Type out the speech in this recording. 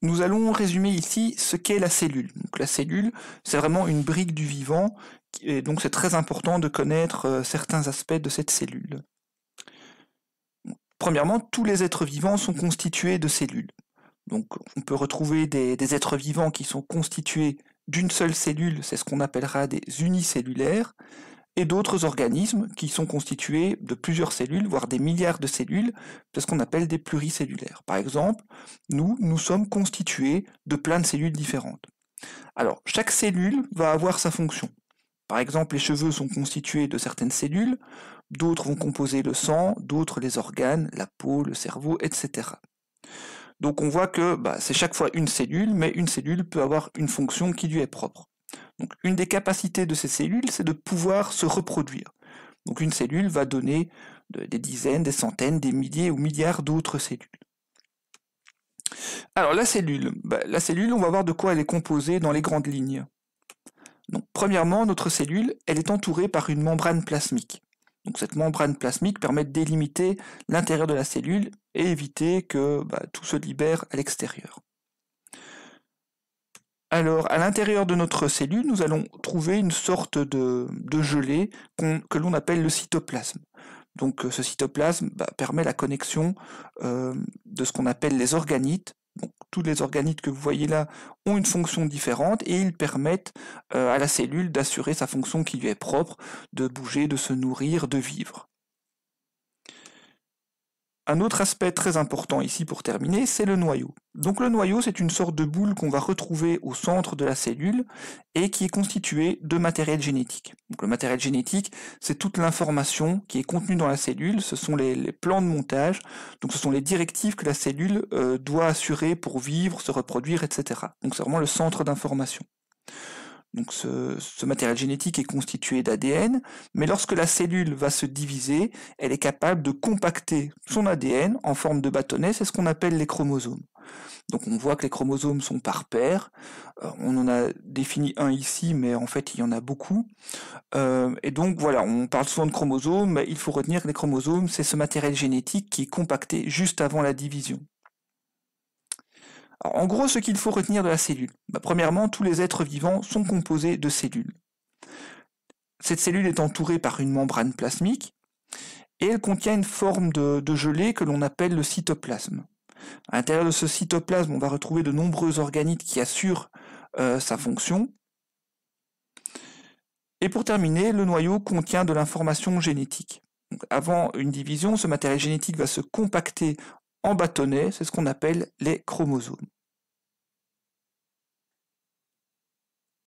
Nous allons résumer ici ce qu'est la cellule. la cellule, c'est vraiment une brique du vivant, et donc c'est très important de connaître euh, certains aspects de cette cellule. Premièrement, tous les êtres vivants sont constitués de cellules. Donc on peut retrouver des êtres vivants qui sont constitués d'une seule cellule, c'est ce qu'on appellera des unicellulaires, et d'autres organismes qui sont constitués de plusieurs cellules, voire des milliards de cellules, ce qu'on appelle des pluricellulaires. Par exemple, nous, nous sommes constitués de plein de cellules différentes. Alors, chaque cellule va avoir sa fonction. Par exemple, les cheveux sont constitués de certaines cellules, d'autres vont composer le sang, d'autres les organes, la peau, le cerveau, etc. Donc on voit que bah, c'est chaque fois une cellule, mais une cellule peut avoir une fonction qui lui est propre. Donc, une des capacités de ces cellules, c'est de pouvoir se reproduire. Donc une cellule va donner des dizaines, des centaines, des milliers ou milliards d'autres cellules. Alors la cellule, bah, la cellule, on va voir de quoi elle est composée dans les grandes lignes. Donc, premièrement, notre cellule, elle est entourée par une membrane plasmique. Donc cette membrane plasmique permet de délimiter l'intérieur de la cellule et éviter que bah, tout se libère à l'extérieur. Alors, à l'intérieur de notre cellule, nous allons trouver une sorte de, gelée que l'on appelle le cytoplasme. Donc, euh, ce cytoplasme bah, permet la connexion euh, de ce qu'on appelle les organites. Donc, tous les organites que vous voyez là ont une fonction différente et ils permettent euh, à la cellule d'assurer sa fonction qui lui est propre, de bouger, de se nourrir, de vivre. Un autre aspect très important ici pour terminer, c'est le noyau. Donc le noyau, c'est une sorte de boule qu'on va retrouver au centre de la cellule et qui est constituée de matériel génétique. Donc le matériel génétique, c'est toute l'information qui est contenue dans la cellule, ce sont les, plans de montage, donc ce sont les directives que la cellule euh, doit assurer pour vivre, se reproduire, etc. Donc c'est vraiment le centre d'information. Donc ce, ce, matériel génétique est constitué d'ADN, mais lorsque la cellule va se diviser, elle est capable de compacter son ADN en forme de bâtonnet, c'est ce qu'on appelle les chromosomes. Donc on voit que les chromosomes sont par paire. Euh, on en a défini un ici, mais en fait il y en a beaucoup. Euh, et donc voilà, on parle souvent de chromosomes, mais il faut retenir que les chromosomes, c'est ce matériel génétique qui est compacté juste avant la division. en gros, ce qu'il faut retenir de la cellule. Bah, premièrement, tous les êtres vivants sont composés de cellules. Cette cellule est entourée par une membrane plasmique et elle contient une forme de gelée que l'on appelle le cytoplasme. À l'intérieur de ce cytoplasme, on va retrouver de nombreux organites qui assurent euh, sa fonction. Et pour terminer, le noyau contient de l'information génétique. avant une division, ce matériel génétique va se compacter en bâtonnets, c'est ce qu'on appelle les chromosomes.